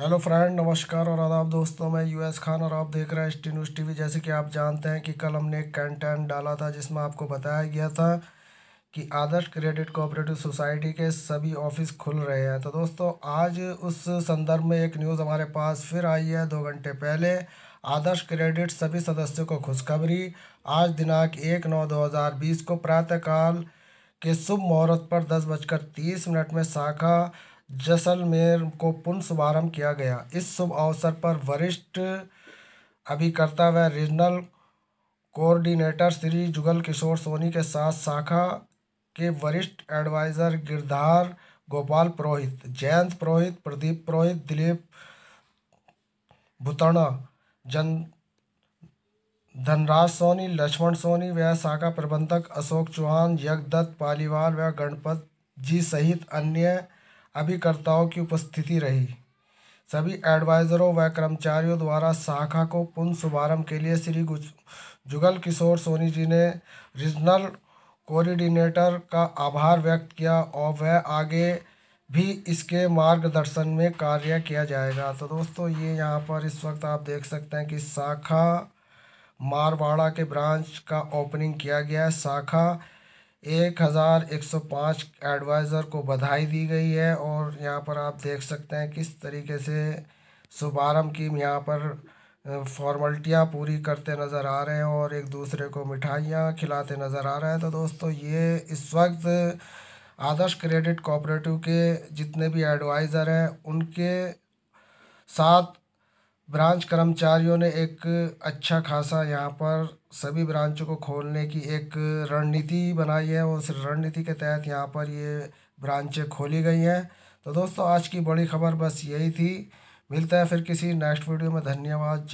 hello friend नमस्कार और आदाब दोस्तों मैं यूएस खान और आप देख रहे हैं एस न्यूज़ टी जैसे कि आप जानते हैं कि कल हमने एक कंटेंट डाला था जिसमें आपको बताया गया था कि आदर्श क्रेडिट कोऑपरेटिव सोसाइटी के सभी ऑफिस खुल रहे हैं तो दोस्तों आज उस संदर्भ में एक न्यूज़ हमारे पास फिर आई है दो घंटे पहले आदर्श क्रेडिट सभी सदस्यों को खुशखबरी आज दिनांक एक नौ दो हज़ार बीस को प्रातःकाल के शुभ मुहूर्त पर दस बजकर तीस मिनट में शाखा जैसलमेर को पुनः शुभारम्भ किया गया इस शुभ अवसर पर वरिष्ठ अभिकर्ता व रीजनल कोऑर्डिनेटर श्री जुगल किशोर सोनी के साथ शाखा के वरिष्ठ एडवाइज़र गिरधार गोपाल पुरोहित जयंत पुरोहित प्रदीप पुरोहित दिलीप भूतणा जन धनराज सोनी लक्ष्मण सोनी व शाखा प्रबंधक अशोक चौहान दत्त पालीवाल व गणपत जी सहित अन्य अभिकर्ताओं की उपस्थिति रही सभी एडवाइजरों व कर्मचारियों द्वारा शाखा को पुनः शुभारंभ के लिए श्री जुगल किशोर सोनी जी ने रीजनल कोऑर्डिनेटर का आभार व्यक्त किया और वह आगे भी इसके मार्गदर्शन में कार्य किया जाएगा तो दोस्तों ये यहाँ पर इस वक्त आप देख सकते हैं कि शाखा मारवाड़ा के ब्रांच का ओपनिंग किया गया है शाखा एक हज़ार एक सौ पाँच एडवाइज़र को बधाई दी गई है और यहाँ पर आप देख सकते हैं किस तरीके से शुभारम्भ की यहाँ पर फॉर्मल्टियाँ पूरी करते नज़र आ रहे हैं और एक दूसरे को मिठाइयाँ खिलाते नज़र आ रहे हैं तो दोस्तों ये इस वक्त आदर्श क्रेडिट कोऑपरेटिव के जितने भी एडवाइज़र हैं उनके साथ ब्रांच कर्मचारियों ने एक अच्छा खासा यहाँ पर सभी ब्रांचों को खोलने की एक रणनीति बनाई है उस रणनीति के तहत यहाँ पर ये ब्रांचें खोली गई हैं तो दोस्तों आज की बड़ी खबर बस यही थी मिलता है फिर किसी नेक्स्ट वीडियो में धन्यवाद